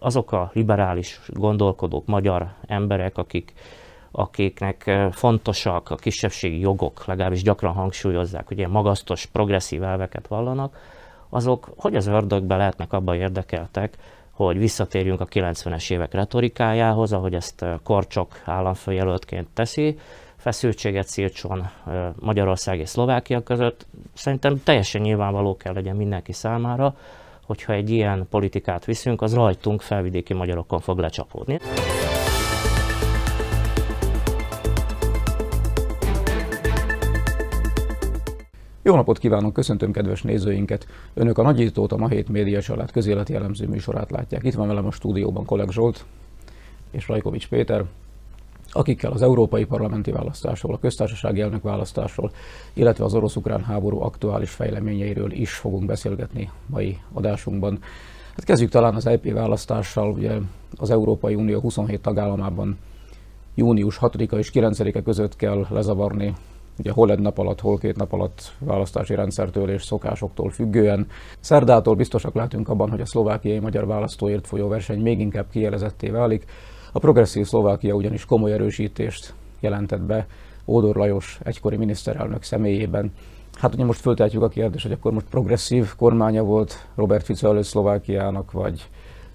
azok a liberális gondolkodók, magyar emberek, akik, akiknek eh, fontosak a kisebbségi jogok, legalábbis gyakran hangsúlyozzák, hogy ilyen magasztos, progresszív elveket vallanak, azok hogy az ördögbe lehetnek abban érdekeltek, hogy visszatérjünk a 90-es évek retorikájához, ahogy ezt eh, Korcsok államfőjelöltként teszi, feszültséget szírtson eh, Magyarország és Szlovákia között. Szerintem teljesen nyilvánvaló kell legyen mindenki számára, hogyha egy ilyen politikát viszünk, az rajtunk felvidéki magyarokon fog lecsapódni. Jó napot kívánok, köszöntöm kedves nézőinket! Önök a nagyítót, a ma hét média család közéleti elemző műsorát látják. Itt van velem a stúdióban Kolek Zsolt és Rajkovics Péter akikkel az európai parlamenti választásról, a köztársasági elnök választásról, illetve az orosz-ukrán háború aktuális fejleményeiről is fogunk beszélgetni mai adásunkban. Hát kezdjük talán az EP választással, ugye az Európai Unió 27 tagállamában június 6-a és 9-e között kell lezavarni, ugye hol egy nap alatt, hol két nap alatt választási rendszertől és szokásoktól függően. Szerdától biztosak lehetünk abban, hogy a szlovákiai magyar választóért folyó verseny még inkább kielezetté válik. A progresszív Szlovákia ugyanis komoly erősítést jelentett be Ódor Lajos egykori miniszterelnök személyében. Hát ugye most föltehetjük a kérdést, hogy akkor most progresszív kormánya volt Robert Fico előtt Szlovákiának, vagy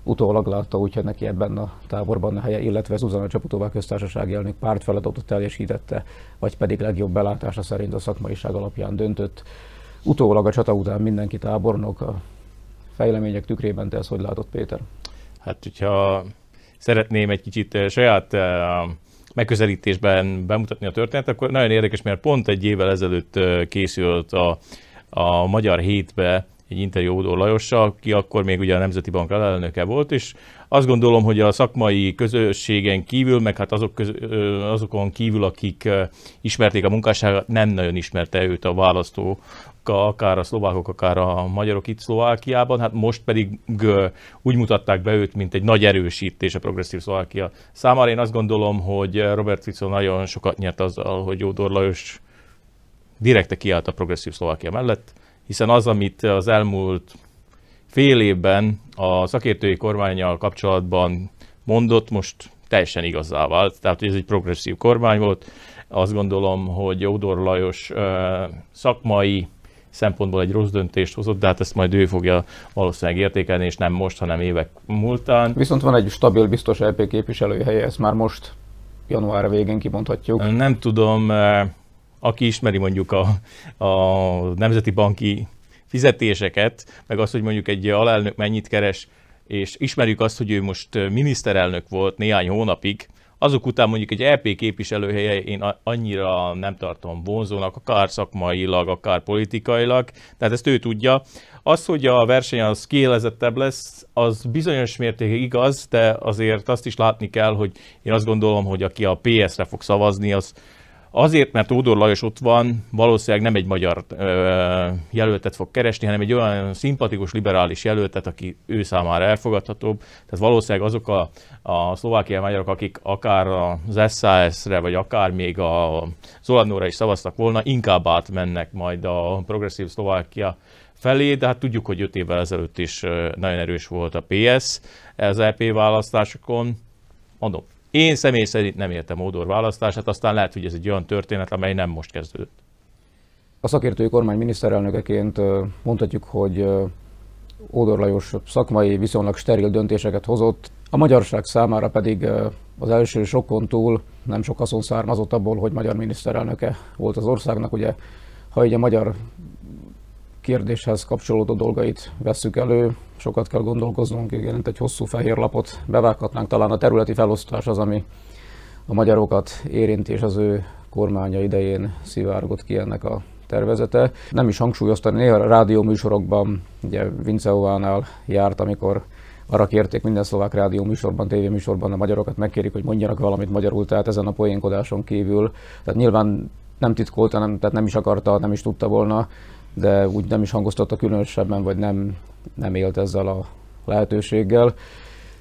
utólag látta, úgyhogy neki ebben a táborban a helye, illetve Zuzana Csaputová köztársaság elnök pártfeladatot teljesítette, vagy pedig legjobb belátása szerint a szakmaiság alapján döntött. Utólag a csata után mindenki tábornok, a fejlemények tükrében te ezt hogy látott Péter? Hát, hogyha szeretném egy kicsit eh, saját eh, megközelítésben bemutatni a történetet, akkor nagyon érdekes, mert pont egy évvel ezelőtt eh, készült a, a Magyar Hétbe egy interjú Udó Lajossal, aki akkor még ugye a Nemzeti Bank alelnöke volt, és azt gondolom, hogy a szakmai közösségen kívül, meg hát azok köz, azokon kívül, akik ismerték a munkásságát, nem nagyon ismerte őt a választó magyarokkal, akár a szlovákok, akár a magyarok itt Szlovákiában, hát most pedig úgy mutatták be őt, mint egy nagy erősítés a progresszív Szlovákia számára. Én azt gondolom, hogy Robert Fico nagyon sokat nyert azzal, hogy Jódor Lajos direkte kiállt a progresszív Szlovákia mellett, hiszen az, amit az elmúlt fél évben a szakértői kormányjal kapcsolatban mondott, most teljesen igazá vált. Tehát, hogy ez egy progresszív kormány volt. Azt gondolom, hogy Odor Lajos szakmai szempontból egy rossz döntést hozott, de hát ezt majd ő fogja valószínűleg értékelni, és nem most, hanem évek múltán. Viszont van egy stabil, biztos LP helye, ezt már most január végén kimondhatjuk. Nem tudom, eh, aki ismeri mondjuk a, a nemzeti banki fizetéseket, meg azt, hogy mondjuk egy alelnök mennyit keres, és ismerjük azt, hogy ő most eh, miniszterelnök volt néhány hónapig, azok után mondjuk egy LP e képviselőhelye én annyira nem tartom vonzónak, akár szakmailag, akár politikailag, tehát ezt ő tudja. Az, hogy a verseny az kielezettebb lesz, az bizonyos mértékig igaz, de azért azt is látni kell, hogy én azt gondolom, hogy aki a PS-re fog szavazni, az Azért, mert Ódor Lajos ott van, valószínűleg nem egy magyar ö, jelöltet fog keresni, hanem egy olyan szimpatikus, liberális jelöltet, aki ő számára elfogadhatóbb. Tehát valószínűleg azok a, a szlovákiai magyarok, akik akár az szsz re vagy akár még a Zolannóra is szavaztak volna, inkább átmennek majd a progresszív Szlovákia felé, de hát tudjuk, hogy öt évvel ezelőtt is nagyon erős volt a PS az EP választásokon. Mondom, én személy szerint nem értem Ódor választását, aztán lehet, hogy ez egy olyan történet, amely nem most kezdődött. A szakértői kormány miniszterelnökeként mondhatjuk, hogy Ódor Lajos szakmai viszonylag steril döntéseket hozott, a magyarság számára pedig az első sokon túl nem sok haszon származott abból, hogy magyar miniszterelnöke volt az országnak. Ugye, ha így a magyar kérdéshez kapcsolódó dolgait vesszük elő, sokat kell gondolkoznunk, igen, egy hosszú fehér lapot bevághatnánk, talán a területi felosztás az, ami a magyarokat érinti, és az ő kormánya idején szivárgott ki ennek a tervezete. Nem is hangsúlyoztani, néha rádió műsorokban, ugye Vince Ovánál járt, amikor arra kérték minden szlovák rádió műsorban, tévéműsorban a magyarokat megkérik, hogy mondjanak valamit magyarul, tehát ezen a poénkodáson kívül. Tehát nyilván nem titkolta, nem, tehát nem is akarta, nem is tudta volna de úgy nem is hangoztatta különösebben, vagy nem, nem élt ezzel a lehetőséggel.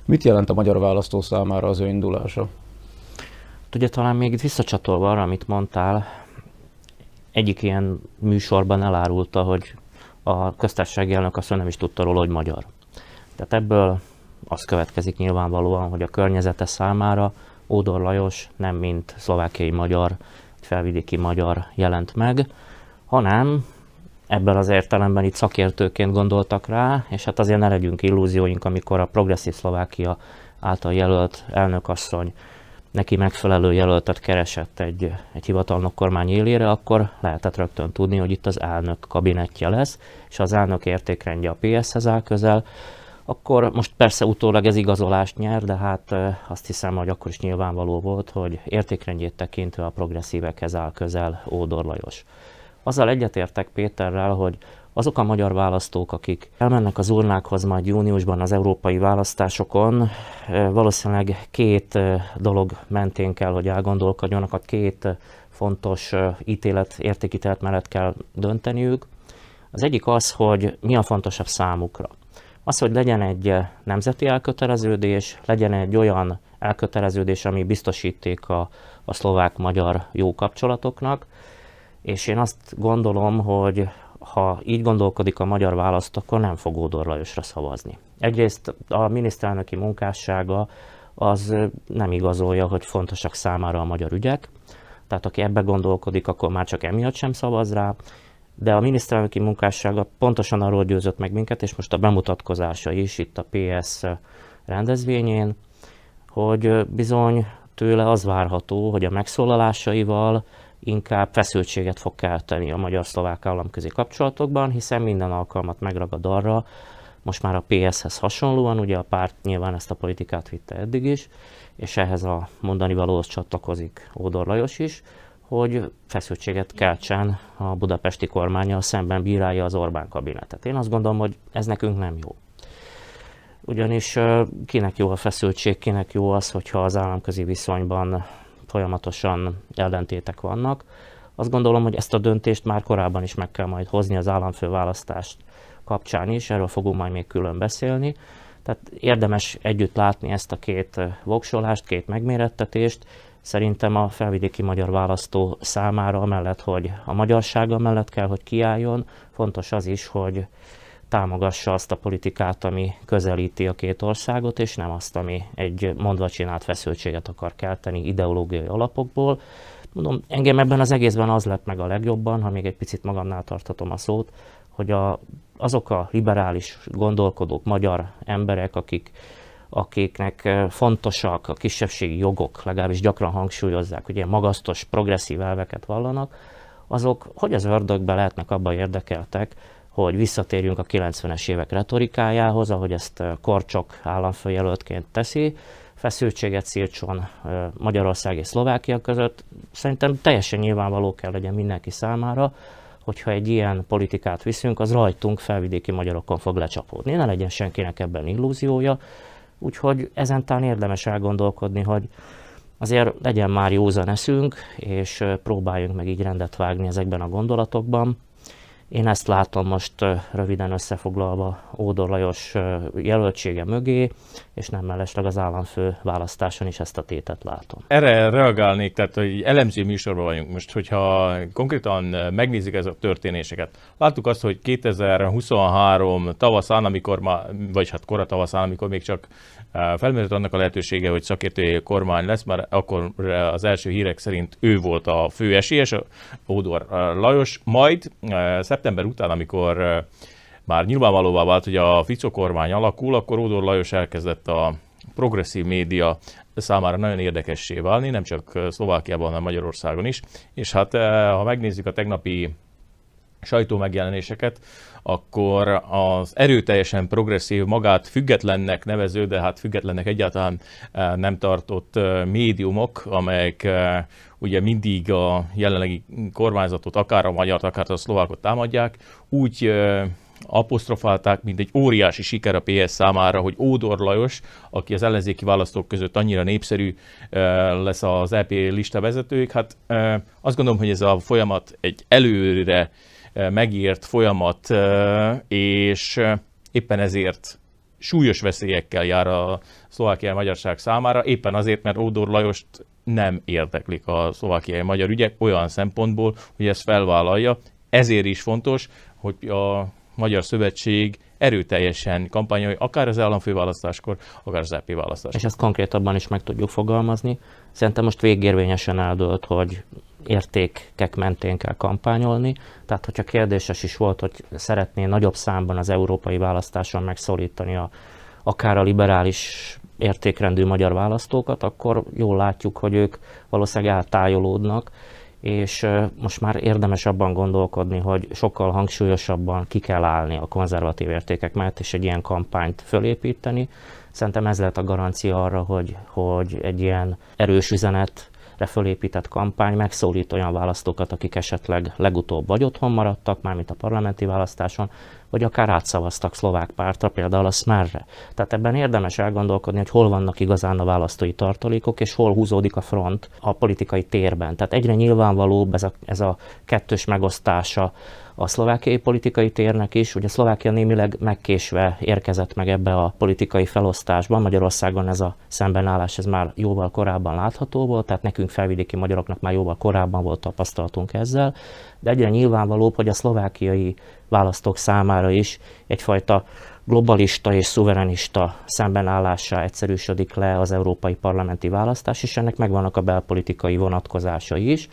Mit jelent a magyar választó számára az ő indulása? Hát ugye talán még itt visszacsatolva arra, amit mondtál, egyik ilyen műsorban elárulta, hogy a köztársasági elnök azt nem is tudta róla, hogy magyar. Tehát ebből az következik nyilvánvalóan, hogy a környezete számára Ódor Lajos nem mint szlovákiai magyar, felvidéki magyar jelent meg, hanem ebben az értelemben itt szakértőként gondoltak rá, és hát azért ne legyünk illúzióink, amikor a Progresszív Szlovákia által jelölt elnökasszony neki megfelelő jelöltet keresett egy, egy hivatalnok kormány élére, akkor lehetett rögtön tudni, hogy itt az elnök kabinetje lesz, és az elnök értékrendje a PS-hez áll közel, akkor most persze utólag ez igazolást nyer, de hát azt hiszem, hogy akkor is nyilvánvaló volt, hogy értékrendjét tekintve a progresszívekhez áll közel Ódor Lajos. Azzal egyetértek Péterrel, hogy azok a magyar választók, akik elmennek az urnákhoz majd júniusban az európai választásokon, valószínűleg két dolog mentén kell, hogy elgondolkodjanak, a két fontos ítélet, értékítélet mellett kell dönteniük. Az egyik az, hogy mi a fontosabb számukra. Az, hogy legyen egy nemzeti elköteleződés, legyen egy olyan elköteleződés, ami biztosíték a, a szlovák-magyar jó kapcsolatoknak, és én azt gondolom, hogy ha így gondolkodik a magyar választ, akkor nem fog Ódor Lajosra szavazni. Egyrészt a miniszterelnöki munkássága az nem igazolja, hogy fontosak számára a magyar ügyek, tehát aki ebbe gondolkodik, akkor már csak emiatt sem szavaz rá, de a miniszterelnöki munkássága pontosan arról győzött meg minket, és most a bemutatkozása is itt a PS rendezvényén, hogy bizony tőle az várható, hogy a megszólalásaival, inkább feszültséget fog kelteni a magyar-szlovák államközi kapcsolatokban, hiszen minden alkalmat megragad arra, most már a PS-hez hasonlóan, ugye a párt nyilván ezt a politikát vitte eddig is, és ehhez a mondani valóhoz csatlakozik Ódor Lajos is, hogy feszültséget keltsen a budapesti kormánya szemben bírálja az Orbán kabinetet. Én azt gondolom, hogy ez nekünk nem jó. Ugyanis kinek jó a feszültség, kinek jó az, hogyha az államközi viszonyban folyamatosan ellentétek vannak. Azt gondolom, hogy ezt a döntést már korábban is meg kell majd hozni az államfőválasztást kapcsán is, erről fogunk majd még külön beszélni. Tehát érdemes együtt látni ezt a két voksolást, két megmérettetést. Szerintem a felvidéki magyar választó számára, amellett, hogy a magyarsága mellett kell, hogy kiálljon, fontos az is, hogy támogassa azt a politikát, ami közelíti a két országot, és nem azt, ami egy mondva csinált feszültséget akar kelteni ideológiai alapokból. Mondom, engem ebben az egészben az lett meg a legjobban, ha még egy picit magamnál tartatom a szót, hogy a, azok a liberális gondolkodók, magyar emberek, akik akiknek eh, fontosak a kisebbségi jogok, legalábbis gyakran hangsúlyozzák, hogy ilyen magasztos, progresszív elveket vallanak, azok hogy az ördögbe lehetnek abban érdekeltek, hogy visszatérjünk a 90-es évek retorikájához, ahogy ezt Korcsok államfőjelöltként teszi, feszültséget szírtson Magyarország és Szlovákia között. Szerintem teljesen nyilvánvaló kell legyen mindenki számára, hogyha egy ilyen politikát viszünk, az rajtunk felvidéki magyarokon fog lecsapódni. Ne legyen senkinek ebben illúziója, úgyhogy ezentán érdemes elgondolkodni, hogy azért legyen már józan eszünk, és próbáljunk meg így rendet vágni ezekben a gondolatokban, én ezt látom most röviden összefoglalva Ódor Lajos jelöltsége mögé, és nem mellesleg az államfő választáson is ezt a tétet látom. Erre reagálnék, tehát hogy elemző műsorban vagyunk most, hogyha konkrétan megnézzük ezeket a történéseket. Láttuk azt, hogy 2023 tavaszán, amikor ma, vagy hát kora tavaszán, amikor még csak felmerült annak a lehetősége, hogy szakértői kormány lesz, már akkor az első hírek szerint ő volt a fő esélyes, Ódor Lajos, majd szeptember után, amikor már nyilvánvalóvá vált, hogy a Fico kormány alakul, akkor Ódor Lajos elkezdett a progresszív média számára nagyon érdekessé válni, nem csak Szlovákiában, hanem Magyarországon is. És hát ha megnézzük a tegnapi sajtó megjelenéseket, akkor az erőteljesen progresszív, magát függetlennek nevező, de hát függetlennek egyáltalán nem tartott médiumok, amelyek ugye mindig a jelenlegi kormányzatot, akár a magyar, akár a szlovákot támadják, úgy apostrofálták, mint egy óriási siker a PS számára, hogy Ódor Lajos, aki az ellenzéki választók között annyira népszerű lesz az EP lista vezetőjük, hát azt gondolom, hogy ez a folyamat egy előre megírt folyamat, és éppen ezért súlyos veszélyekkel jár a szlovákia magyarság számára, éppen azért, mert Ódor Lajost nem érdeklik a szlovákiai magyar ügyek olyan szempontból, hogy ezt felvállalja. Ezért is fontos, hogy a Magyar Szövetség erőteljesen kampányolja, akár az államfőválasztáskor, akár az EP választáskor. És ezt konkrétabban is meg tudjuk fogalmazni. Szerintem most végérvényesen eldőlt, hogy értékek mentén kell kampányolni. Tehát, hogyha kérdéses is volt, hogy szeretné nagyobb számban az európai választáson megszólítani a, akár a liberális értékrendű magyar választókat, akkor jól látjuk, hogy ők valószínűleg eltájolódnak, és most már érdemes abban gondolkodni, hogy sokkal hangsúlyosabban ki kell állni a konzervatív értékek mellett, és egy ilyen kampányt fölépíteni. Szerintem ez lehet a garancia arra, hogy, hogy egy ilyen erős üzenet re fölépített kampány megszólít olyan választókat, akik esetleg legutóbb vagy otthon maradtak, mármint a parlamenti választáson, vagy akár átszavaztak szlovák pártra, például a Smerre. Tehát ebben érdemes elgondolkodni, hogy hol vannak igazán a választói tartalékok, és hol húzódik a front a politikai térben. Tehát egyre nyilvánvalóbb ez a, ez a kettős megosztása a szlovákiai politikai térnek is. Ugye Szlovákia némileg megkésve érkezett meg ebbe a politikai felosztásban. Magyarországon ez a szembenállás ez már jóval korábban látható volt, tehát nekünk felvidéki magyaroknak már jóval korábban volt tapasztalatunk ezzel, de egyre nyilvánvalóbb, hogy a szlovákiai választók számára is egyfajta globalista és szuverenista szembenállása egyszerűsödik le az európai parlamenti választás, és ennek megvannak a belpolitikai vonatkozásai is.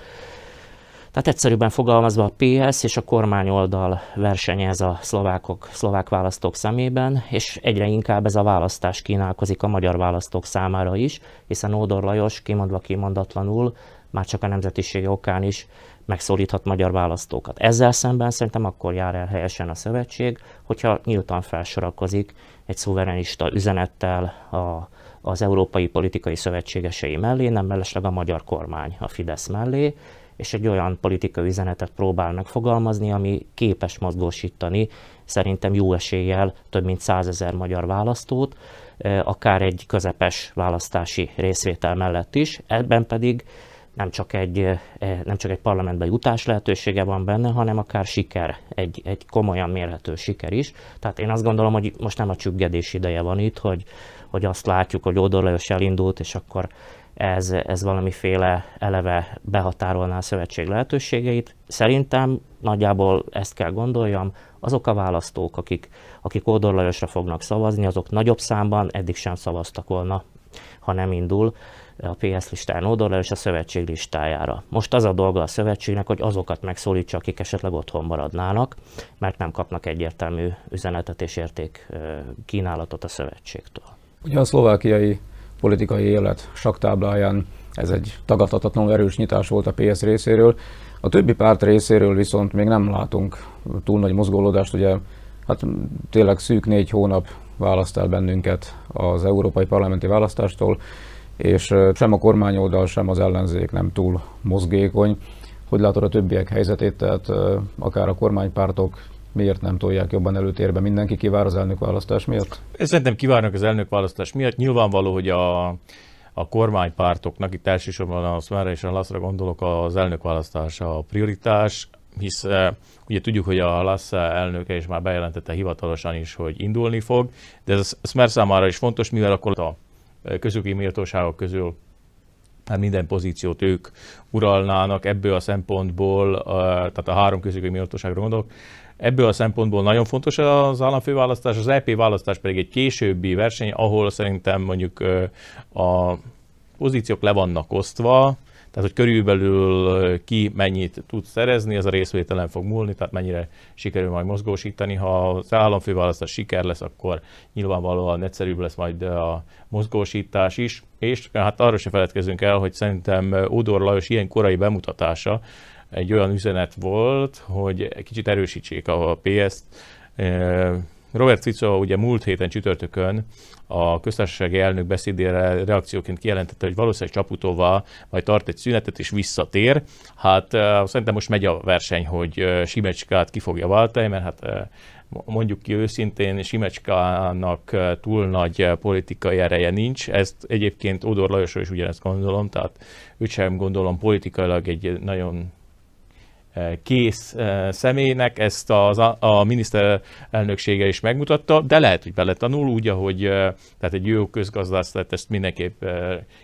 Tehát egyszerűbben fogalmazva a PS és a kormányoldal versenyez a szlovákok, szlovák választók szemében, és egyre inkább ez a választás kínálkozik a magyar választók számára is, hiszen Ódor Lajos kimondva kimondatlanul már csak a nemzetiségi okán is megszólíthat magyar választókat. Ezzel szemben szerintem akkor jár el helyesen a szövetség, hogyha nyíltan felsorakozik egy szuverenista üzenettel a, az európai politikai szövetségesei mellé, nem mellesleg a magyar kormány a Fidesz mellé, és egy olyan politikai üzenetet próbálnak fogalmazni, ami képes mozgósítani szerintem jó eséllyel több mint százezer magyar választót, eh, akár egy közepes választási részvétel mellett is. Ebben pedig nem csak egy, eh, eh, nem csak egy parlamentbe jutás lehetősége van benne, hanem akár siker, egy, egy komolyan mérhető siker is. Tehát én azt gondolom, hogy most nem a csüggedés ideje van itt, hogy, hogy azt látjuk, hogy Odor Lajos elindult, és akkor ez, ez valamiféle eleve behatárolná a szövetség lehetőségeit. Szerintem nagyjából ezt kell gondoljam, azok a választók, akik, akik Kódor Lajosra fognak szavazni, azok nagyobb számban eddig sem szavaztak volna, ha nem indul a PS listán oldalra és a szövetség listájára. Most az a dolga a szövetségnek, hogy azokat megszólítsa, akik esetleg otthon maradnának, mert nem kapnak egyértelmű üzenetet és érték kínálatot a szövetségtől. Ugye a szlovákiai politikai élet saktábláján ez egy tagadhatatlanul erős nyitás volt a PS részéről. A többi párt részéről viszont még nem látunk túl nagy mozgolódást, ugye hát tényleg szűk négy hónap választ el bennünket az európai parlamenti választástól, és sem a kormányoldal, sem az ellenzék nem túl mozgékony. Hogy látod a többiek helyzetét, tehát akár a kormánypártok Miért nem tolják jobban előtérbe? Mindenki kivár az választás miatt? Szerintem kivárnak az elnök választás miatt. Nyilvánvaló, hogy a, a kormánypártoknak, itt elsősorban a Szmerre és a Lasszra gondolok, az választása a prioritás, hisz eh, ugye tudjuk, hogy a Lasse elnöke is már bejelentette hivatalosan is, hogy indulni fog, de ez a Smer számára is fontos, mivel akkor a közöki méltóságok közül hát minden pozíciót ők uralnának ebből a szempontból, eh, tehát a három közöki méltóságra gondolok, Ebből a szempontból nagyon fontos az államfőválasztás, az EP választás pedig egy későbbi verseny, ahol szerintem mondjuk a pozíciók le vannak osztva, tehát, hogy körülbelül ki mennyit tud szerezni, ez a részvételen fog múlni, tehát mennyire sikerül majd mozgósítani. Ha az államfőválasztás siker lesz, akkor nyilvánvalóan egyszerűbb lesz majd a mozgósítás is. És hát arra se feledkezünk el, hogy szerintem Ódor Lajos ilyen korai bemutatása, egy olyan üzenet volt, hogy kicsit erősítsék a PS-t. Robert Fico ugye múlt héten csütörtökön a köztársasági elnök beszédére reakcióként kijelentette, hogy valószínűleg Csaputova majd tart egy szünetet és visszatér. Hát szerintem most megy a verseny, hogy Simecskát ki fogja váltani, mert hát mondjuk ki őszintén, Simecskának túl nagy politikai ereje nincs. Ezt egyébként Ódor Lajosról is ugyanezt gondolom, tehát őt sem gondolom politikailag egy nagyon Eh, kész eh, személynek, ezt az, a miniszterelnöksége is megmutatta, de lehet, hogy beletanul úgy, ahogy eh, tehát egy jó közgazdász tehát ezt mindenképp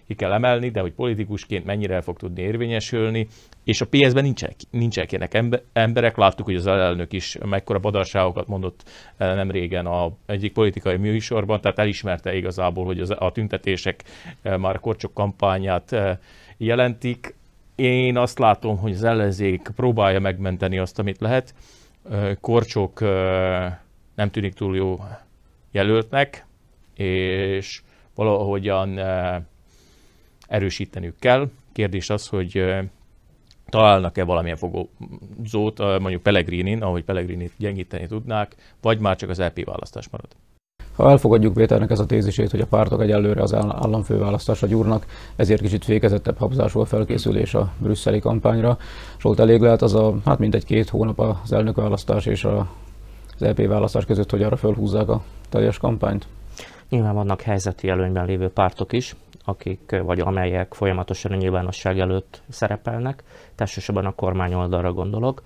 ki kell emelni, de hogy politikusként mennyire el fog tudni érvényesülni, és a PS-ben nincsenek, nincsenek ilyenek emberek, láttuk, hogy az elnök is mekkora badarságokat mondott nem régen a egyik politikai műsorban, tehát elismerte igazából, hogy az, a tüntetések már a korcsok kampányát jelentik, én azt látom, hogy az ellenzék próbálja megmenteni azt, amit lehet. Korcsok nem tűnik túl jó jelöltnek, és valahogyan erősíteniük kell. Kérdés az, hogy találnak-e valamilyen fogózót, mondjuk Pelegrinin, ahogy Pelegrinit gyengíteni tudnák, vagy már csak az LP e választás marad. Ha elfogadjuk Péternek ez a tézisét, hogy a pártok egyelőre az államfőválasztásra gyúrnak, ezért kicsit fékezettebb habzású a felkészülés a brüsszeli kampányra, és ott elég lehet az a, hát mindegy két hónap az elnökválasztás és a, az LP e választás között, hogy arra fölhúzzák a teljes kampányt. Nyilván vannak helyzeti előnyben lévő pártok is, akik vagy amelyek folyamatosan a nyilvánosság előtt szerepelnek, elsősorban a kormány oldalra gondolok.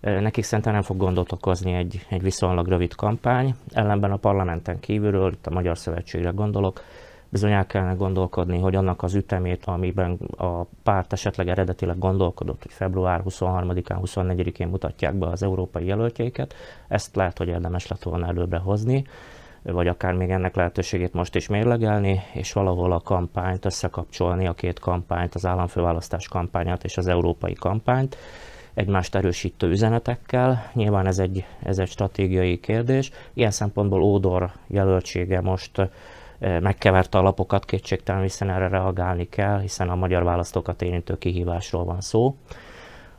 Nekik szerintem nem fog gondot okozni egy, egy viszonylag rövid kampány, ellenben a parlamenten kívülről, itt a Magyar Szövetségre gondolok, bizony el kellene gondolkodni, hogy annak az ütemét, amiben a párt esetleg eredetileg gondolkodott, hogy február 23-án, 24-én mutatják be az európai jelöltjeiket, ezt lehet, hogy érdemes lett volna előbbre hozni, vagy akár még ennek lehetőségét most is mérlegelni, és valahol a kampányt összekapcsolni, a két kampányt, az államfőválasztás kampányát és az európai kampányt, egymást erősítő üzenetekkel. Nyilván ez egy, ez egy stratégiai kérdés. Ilyen szempontból Ódor jelöltsége most eh, megkeverte a lapokat kétségtelen, hiszen erre reagálni kell, hiszen a magyar választókat érintő kihívásról van szó.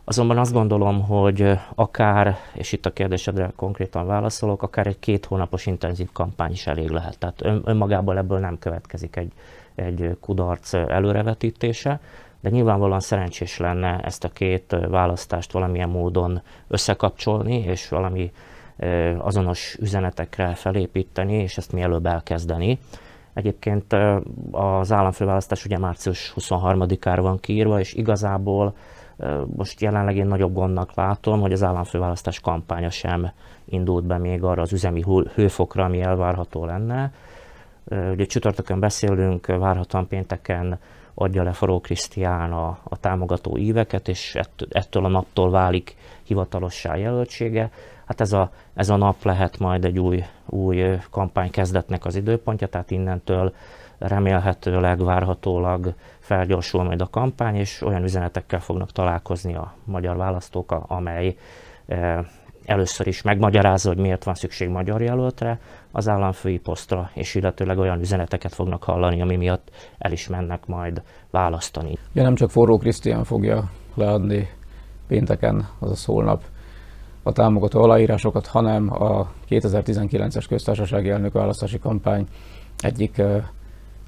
Azonban azt gondolom, hogy eh, akár, és itt a kérdésedre konkrétan válaszolok, akár egy két hónapos intenzív kampány is elég lehet. Tehát önmagából ebből nem következik egy, egy kudarc eh, előrevetítése de nyilvánvalóan szerencsés lenne ezt a két választást valamilyen módon összekapcsolni, és valami azonos üzenetekre felépíteni, és ezt mielőbb elkezdeni. Egyébként az államfőválasztás ugye március 23-ára van kiírva, és igazából most jelenleg én nagyobb gondnak látom, hogy az államfőválasztás kampánya sem indult be még arra az üzemi hőfokra, ami elvárható lenne. Ugye csütörtökön beszélünk, várhatóan pénteken adja le Faró Krisztián a, a támogató íveket, és ett, ettől a naptól válik hivatalossá jelöltsége. Hát ez a, ez a nap lehet majd egy új, új kampány kezdetnek az időpontja, tehát innentől remélhetőleg, várhatólag felgyorsul majd a kampány, és olyan üzenetekkel fognak találkozni a magyar választók, amely eh, először is megmagyarázza, hogy miért van szükség magyar jelöltre, az államfői posztra, és illetőleg olyan üzeneteket fognak hallani, ami miatt el is mennek majd választani. Ja, nem csak Forró Krisztián fogja leadni pénteken, azaz holnap a támogató aláírásokat, hanem a 2019-es köztársasági elnök választási kampány egyik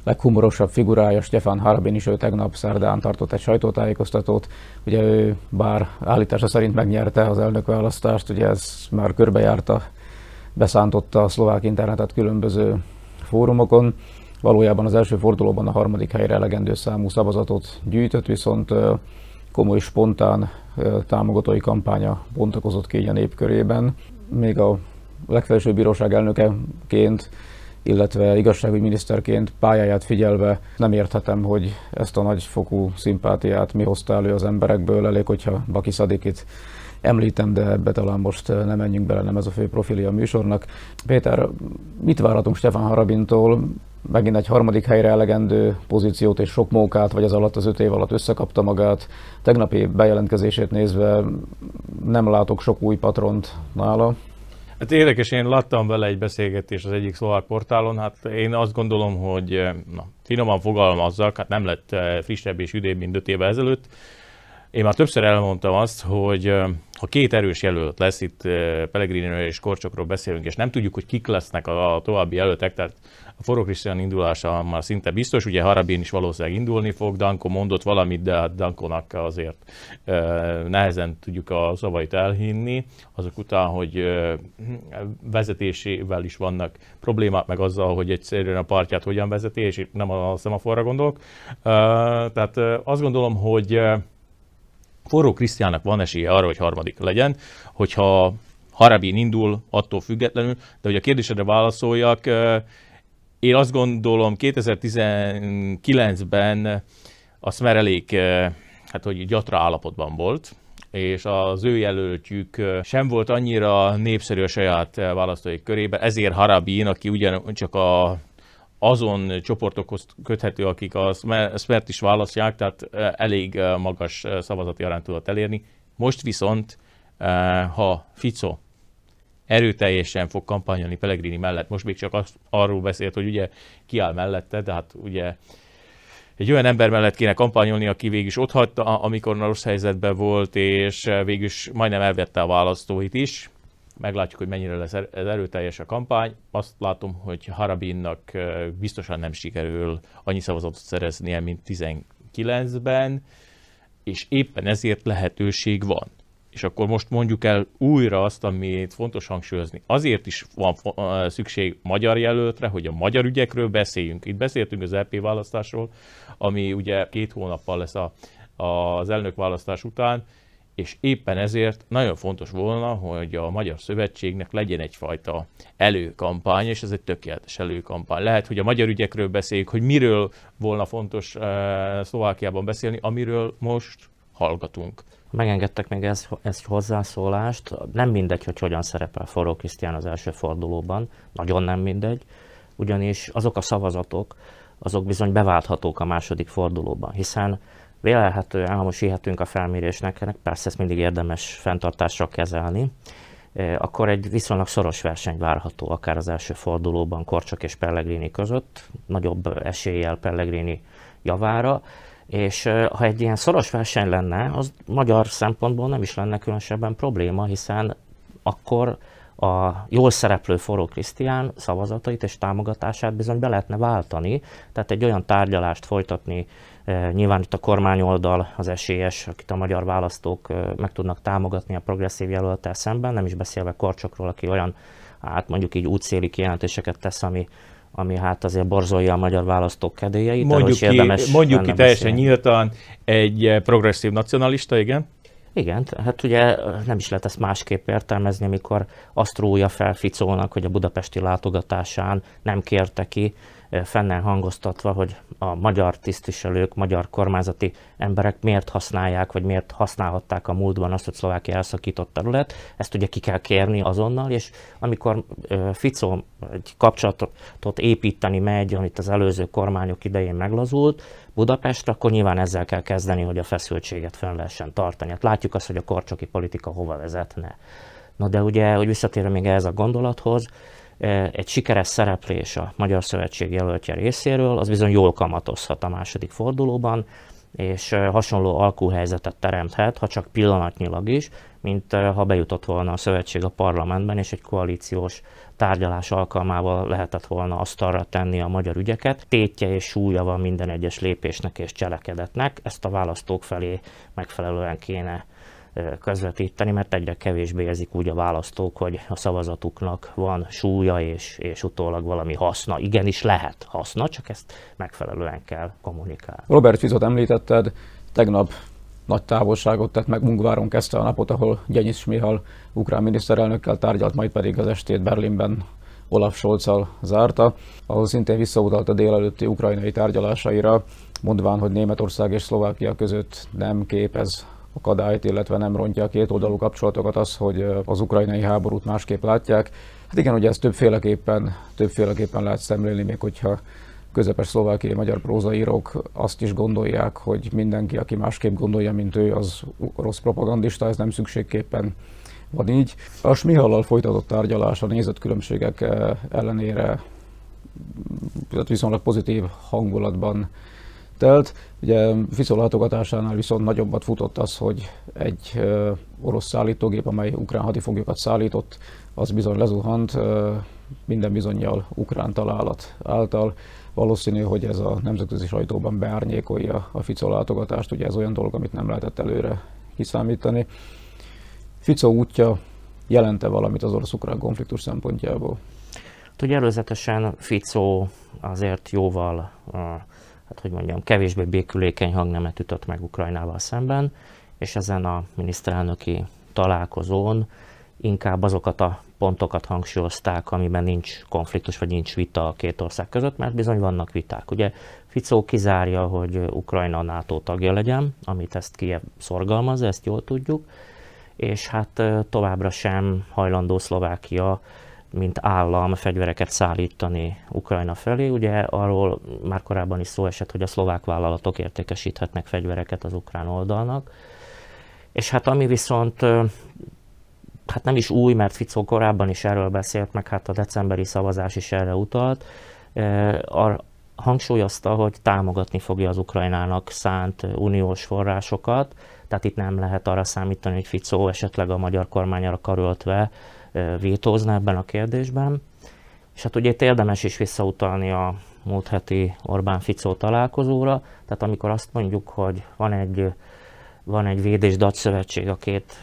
leghumorosabb figurája, Stefan Harbin is, ő tegnap szerdán tartott egy sajtótájékoztatót. Ugye ő bár állítása szerint megnyerte az elnökválasztást, ugye ez már körbejárta beszántotta a szlovák internetet különböző fórumokon. Valójában az első fordulóban a harmadik helyre elegendő számú szavazatot gyűjtött, viszont komoly, spontán támogatói kampánya bontakozott ki a népkörében. Még a legfelsőbb bíróság elnökeként, illetve igazságügyi miniszterként pályáját figyelve nem érthetem, hogy ezt a nagyfokú szimpátiát mi hozta elő az emberekből, elég, hogyha Baki Szadikit említem, de ebbe talán most eh, nem menjünk bele, nem ez a fő profilja a műsornak. Péter, mit várhatunk Stefan Harabintól? Megint egy harmadik helyre elegendő pozíciót és sok mókát, vagy az alatt az öt év alatt összekapta magát. Tegnapi bejelentkezését nézve nem látok sok új patront nála. Hát érdekes, én láttam vele egy beszélgetést az egyik szlovák portálon, hát én azt gondolom, hogy eh, na, finoman fogalmazzak, hát nem lett eh, frissebb és üdébb, mint öt évvel ezelőtt. Én már többször elmondtam azt, hogy ha két erős jelölt lesz, itt Pellegrinről és Korcsokról beszélünk, és nem tudjuk, hogy kik lesznek a további jelöltek, tehát a Forró Krisztián indulása már szinte biztos, ugye Harabin is valószínűleg indulni fog, Danko mondott valamit, de hát Dankonak azért nehezen tudjuk a szavait elhinni, azok után, hogy vezetésével is vannak problémák, meg azzal, hogy egyszerűen a partját hogyan vezeti, és nem a szemaforra gondolok. Tehát azt gondolom, hogy Forró Krisztiának van esélye arra, hogy harmadik legyen, hogyha Harabin indul, attól függetlenül, de hogy a kérdésedre válaszoljak, én azt gondolom 2019-ben a Smer elég, hát hogy gyatra állapotban volt, és az ő jelöltjük sem volt annyira népszerű a saját választóik körében, ezért Harabin, aki ugyancsak a azon csoportokhoz köthető, akik a szmert is választják, tehát elég magas szavazati arányt tudott elérni. Most viszont, ha Fico erőteljesen fog kampányolni Pellegrini mellett, most még csak az, arról beszélt, hogy ugye kiáll mellette, de hát ugye egy olyan ember mellett kéne kampányolni, aki végül is ott hagyta, amikor rossz helyzetben volt, és végül is majdnem elvette a választóit is meglátjuk, hogy mennyire lesz er-, erőteljes a kampány. Azt látom, hogy Harabinnak biztosan nem sikerül annyi szavazatot szereznie, mint 19-ben, és éppen ezért lehetőség van. És akkor most mondjuk el újra azt, amit fontos hangsúlyozni. Azért is van szükség magyar jelöltre, hogy a magyar ügyekről beszéljünk. Itt beszéltünk az LP e választásról, ami ugye két hónappal lesz a, az elnök választás után, és éppen ezért nagyon fontos volna, hogy a Magyar Szövetségnek legyen egyfajta előkampány, és ez egy tökéletes előkampány. Lehet, hogy a magyar ügyekről beszéljük, hogy miről volna fontos uh, Szlovákiában beszélni, amiről most hallgatunk. Megengedtek még ezt, ezt hozzászólást. Nem mindegy, hogy hogyan szerepel Forró Krisztián az első fordulóban, nagyon nem mindegy, ugyanis azok a szavazatok, azok bizony beválthatók a második fordulóban, hiszen Vélelhetően, ha most hihetünk a felmérésnek, ennek persze ezt mindig érdemes fenntartásra kezelni, e, akkor egy viszonylag szoros verseny várható, akár az első fordulóban Korcsak és Pellegrini között, nagyobb eséllyel Pellegrini javára, és e, ha egy ilyen szoros verseny lenne, az magyar szempontból nem is lenne különösebben probléma, hiszen akkor a jól szereplő Forró Krisztián szavazatait és támogatását bizony be lehetne váltani, tehát egy olyan tárgyalást folytatni Nyilván itt a kormányoldal az esélyes, e akit a magyar választók meg tudnak támogatni a progresszív jelöltel szemben, nem is beszélve Korcsokról, aki olyan, hát mondjuk így útszéli kijelentéseket tesz, ami ami hát azért borzolja a magyar választók kedélyeit. Mondjuk ki, érdemes mondjuk ki teljesen beszélni. nyíltan egy eh, progresszív nacionalista, igen? Igen, hát ugye eh, nem is lehet ezt másképp értelmezni, amikor azt rója fel Ficónak, hogy a budapesti látogatásán nem kérte ki fennel hangoztatva, hogy a magyar tisztviselők, magyar kormányzati emberek miért használják, vagy miért használhatták a múltban azt, hogy Szlovákia elszakított terület. Ezt ugye ki kell kérni azonnal, és amikor Fico egy kapcsolatot építeni megy, amit az előző kormányok idején meglazult, Budapestre, akkor nyilván ezzel kell kezdeni, hogy a feszültséget fönn lehessen tartani. Hát látjuk azt, hogy a korcsoki politika hova vezetne. Na de ugye, hogy visszatérve még ehhez a gondolathoz, E, egy sikeres szereplés a Magyar Szövetség jelöltje részéről, az bizony jól kamatozhat a második fordulóban, és e, hasonló alkúhelyzetet teremthet, ha csak pillanatnyilag is, mint e, ha bejutott volna a szövetség a parlamentben, és egy koalíciós tárgyalás alkalmával lehetett volna azt arra tenni a magyar ügyeket. Tétje és súlya van minden egyes lépésnek és cselekedetnek, ezt a választók felé megfelelően kéne közvetíteni, mert egyre kevésbé érzik úgy a választók, hogy a szavazatuknak van súlya és, és utólag valami haszna. Igenis lehet haszna, csak ezt megfelelően kell kommunikálni. Robert Fizot említetted, tegnap nagy távolságot tett meg Mungváron kezdte a napot, ahol Gyenis Mihal ukrán miniszterelnökkel tárgyalt, majd pedig az estét Berlinben Olaf Scholzal zárta, ahol szintén visszautalt a délelőtti ukrajnai tárgyalásaira, mondván, hogy Németország és Szlovákia között nem képez akadályt, illetve nem rontja a két oldalú kapcsolatokat az, hogy az ukrajnai háborút másképp látják. Hát igen, ugye ezt többféleképpen, többféleképpen lehet szemlélni, még hogyha közepes szlovákiai magyar prózaírók azt is gondolják, hogy mindenki, aki másképp gondolja, mint ő, az rossz propagandista, ez nem szükségképpen van így. A Smihallal folytatott tárgyalás a nézetkülönbségek ellenére viszonylag pozitív hangulatban telt. Ugye Fico viszont nagyobbat futott az, hogy egy orosz szállítógép, amely ukrán hadifoglyokat szállított, az bizony lezuhant, minden bizonyal ukrán találat által. Valószínű, hogy ez a nemzetközi sajtóban beárnyékolja a Fico látogatást, ugye ez olyan dolog, amit nem lehetett előre kiszámítani. Fico útja jelente valamit az orosz-ukrán konfliktus szempontjából? Ugye hát, előzetesen Fico azért jóval hát hogy mondjam, kevésbé békülékeny hangnemet ütött meg Ukrajnával szemben, és ezen a miniszterelnöki találkozón inkább azokat a pontokat hangsúlyozták, amiben nincs konfliktus, vagy nincs vita a két ország között, mert bizony vannak viták. Ugye Ficó kizárja, hogy Ukrajna a NATO tagja legyen, amit ezt Kiev szorgalmaz, ezt jól tudjuk, és hát továbbra sem hajlandó Szlovákia mint állam fegyvereket szállítani Ukrajna felé. Ugye arról már korábban is szó esett, hogy a szlovák vállalatok értékesíthetnek fegyvereket az ukrán oldalnak. És hát ami viszont hát nem is új, mert Ficó korábban is erről beszélt, meg hát a decemberi szavazás is erre utalt, hangsúlyozta, hogy támogatni fogja az Ukrajnának szánt uniós forrásokat, tehát itt nem lehet arra számítani, hogy Ficó esetleg a magyar kormányra karöltve vétózna ebben a kérdésben. És hát ugye itt érdemes is visszautalni a múlt heti Orbán Ficó találkozóra, tehát amikor azt mondjuk, hogy van egy, van egy védés szövetség a két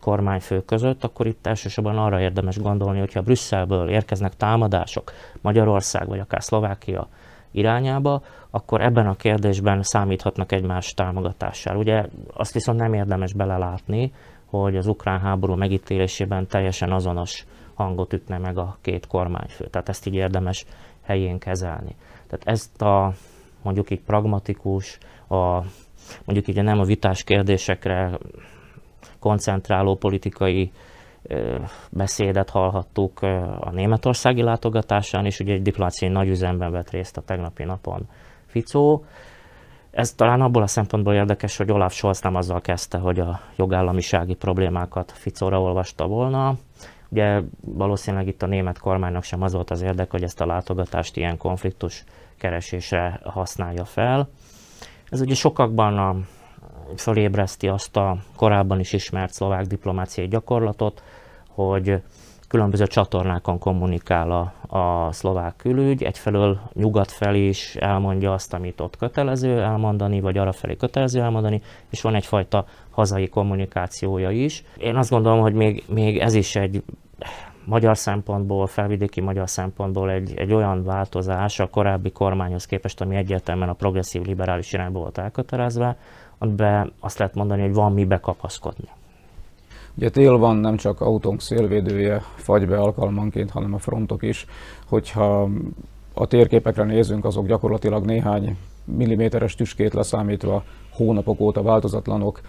kormányfő között, akkor itt elsősorban arra érdemes gondolni, hogyha Brüsszelből érkeznek támadások Magyarország vagy akár Szlovákia irányába, akkor ebben a kérdésben számíthatnak egymás támogatására. Ugye azt viszont nem érdemes belelátni, hogy az ukrán háború megítélésében teljesen azonos hangot ütne meg a két kormányfő. Tehát ezt így érdemes helyén kezelni. Tehát ezt a mondjuk így pragmatikus, a, mondjuk így nem a vitás kérdésekre koncentráló politikai beszédet hallhattuk a németországi látogatásán, és ugye egy diplomáciai nagyüzemben vett részt a tegnapi napon Ficó. Ez talán abból a szempontból érdekes, hogy Olaf Scholz nem azzal kezdte, hogy a jogállamisági problémákat Ficóra olvasta volna. Ugye valószínűleg itt a német kormánynak sem az volt az érdek, hogy ezt a látogatást ilyen konfliktus keresésre használja fel. Ez ugye sokakban a, fölébreszti azt a korábban is ismert szlovák diplomáciai gyakorlatot, hogy különböző csatornákon kommunikál a, a szlovák külügy, egyfelől nyugat felé is elmondja azt, amit ott kötelező elmondani, vagy arra felé kötelező elmondani, és van egyfajta hazai kommunikációja is. Én azt gondolom, hogy még, még ez is egy magyar szempontból, felvidéki magyar szempontból egy, egy olyan változás a korábbi kormányhoz képest, ami egyértelműen a progresszív liberális irányba volt elkötelezve, amiben azt lehet mondani, hogy van mibe kapaszkodni. Ugye tél van, nem csak autónk szélvédője fagy be alkalmanként, hanem a frontok is. Hogyha a térképekre nézünk, azok gyakorlatilag néhány milliméteres tüskét leszámítva hónapok óta változatlanok.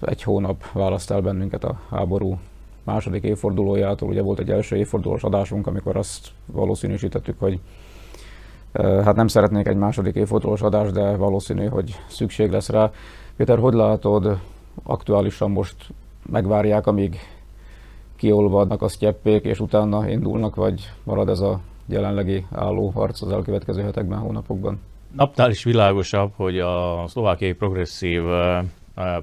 Egy hónap választ el bennünket a háború második évfordulójától. Ugye volt egy első évfordulós adásunk, amikor azt valószínűsítettük, hogy hát nem szeretnék egy második évfordulós adást, de valószínű, hogy szükség lesz rá. Péter, hogy látod aktuálisan most megvárják, amíg kiolvadnak a sztyeppék, és utána indulnak, vagy marad ez a jelenlegi álló harc az elkövetkező hetekben, hónapokban? Napnál is világosabb, hogy a szlovákiai progresszív eh,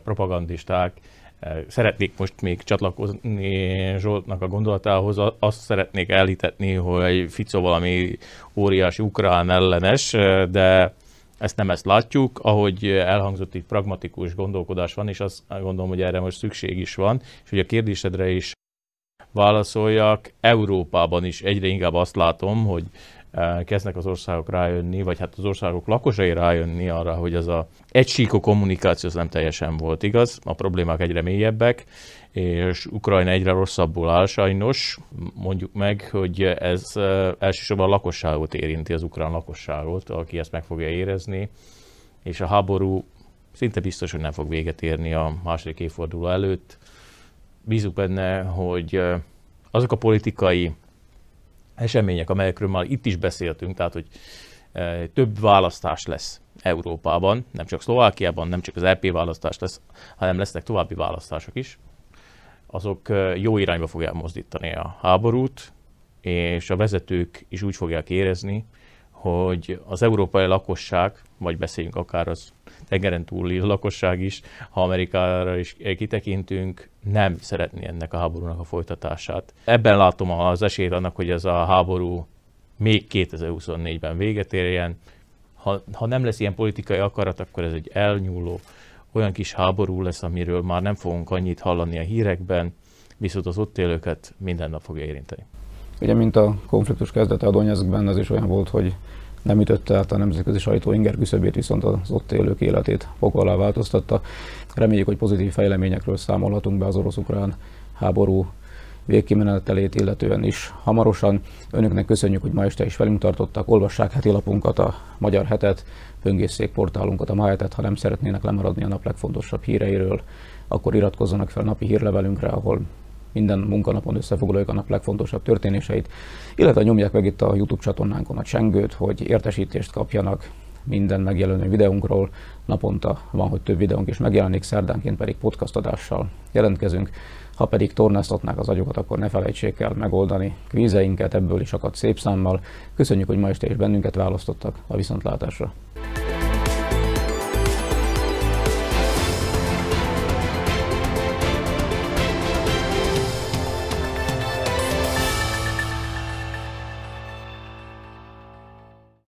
propagandisták eh, szeretnék most még csatlakozni Zsoltnak a gondolatához, azt szeretnék elhitetni, hogy Fico valami óriási ukrán ellenes, eh, de ezt nem ezt látjuk, ahogy elhangzott itt pragmatikus gondolkodás van, és azt gondolom, hogy erre most szükség is van, és hogy a kérdésedre is válaszoljak, Európában is egyre inkább azt látom, hogy Eh, kezdnek az országok rájönni, vagy hát az országok lakosai rájönni arra, hogy az a egysíkú kommunikáció az nem teljesen volt igaz, a problémák egyre mélyebbek, és Ukrajna egyre rosszabbul áll sajnos. Mondjuk meg, hogy ez eh, elsősorban a lakosságot érinti, az ukrán lakosságot, aki ezt meg fogja érezni, és a háború szinte biztos, hogy nem fog véget érni a második évforduló előtt. Bízunk benne, hogy eh, azok a politikai események, amelyekről már itt is beszéltünk, tehát hogy eh, több választás lesz Európában, nem csak Szlovákiában, nem csak az EP választás lesz, hanem lesznek további választások is, azok eh, jó irányba fogják mozdítani a háborút, és a vezetők is úgy fogják érezni, hogy az európai lakosság, vagy beszéljünk akár az tengeren túli lakosság is, ha Amerikára is kitekintünk, nem szeretné ennek a háborúnak a folytatását. Ebben látom az esélyt annak, hogy ez a háború még 2024-ben véget érjen. Ha, ha nem lesz ilyen politikai akarat, akkor ez egy elnyúló, olyan kis háború lesz, amiről már nem fogunk annyit hallani a hírekben, viszont az ott élőket minden nap fogja érinteni. Ugye, mint a konfliktus kezdete a Donetskben, az is olyan volt, hogy nem ütötte át a nemzetközi sajtó inger küszöbét, viszont az ott élők életét fog alá változtatta. Reméljük, hogy pozitív fejleményekről számolhatunk be az orosz-ukrán háború végkimenetelét illetően is hamarosan. Önöknek köszönjük, hogy ma este is velünk tartottak, olvassák heti lapunkat, a Magyar Hetet, böngészék portálunkat, a Májetet. ha nem szeretnének lemaradni a nap legfontosabb híreiről, akkor iratkozzanak fel napi hírlevelünkre, ahol minden munkanapon összefoglaljuk a nap legfontosabb történéseit, illetve nyomják meg itt a YouTube csatornánkon a csengőt, hogy értesítést kapjanak minden megjelenő videónkról. Naponta van, hogy több videónk is megjelenik, szerdánként pedig podcast adással jelentkezünk. Ha pedig tornáztatnák az agyokat, akkor ne felejtsék el megoldani kvízeinket, ebből is akad szép számmal. Köszönjük, hogy ma este is bennünket választottak a viszontlátásra.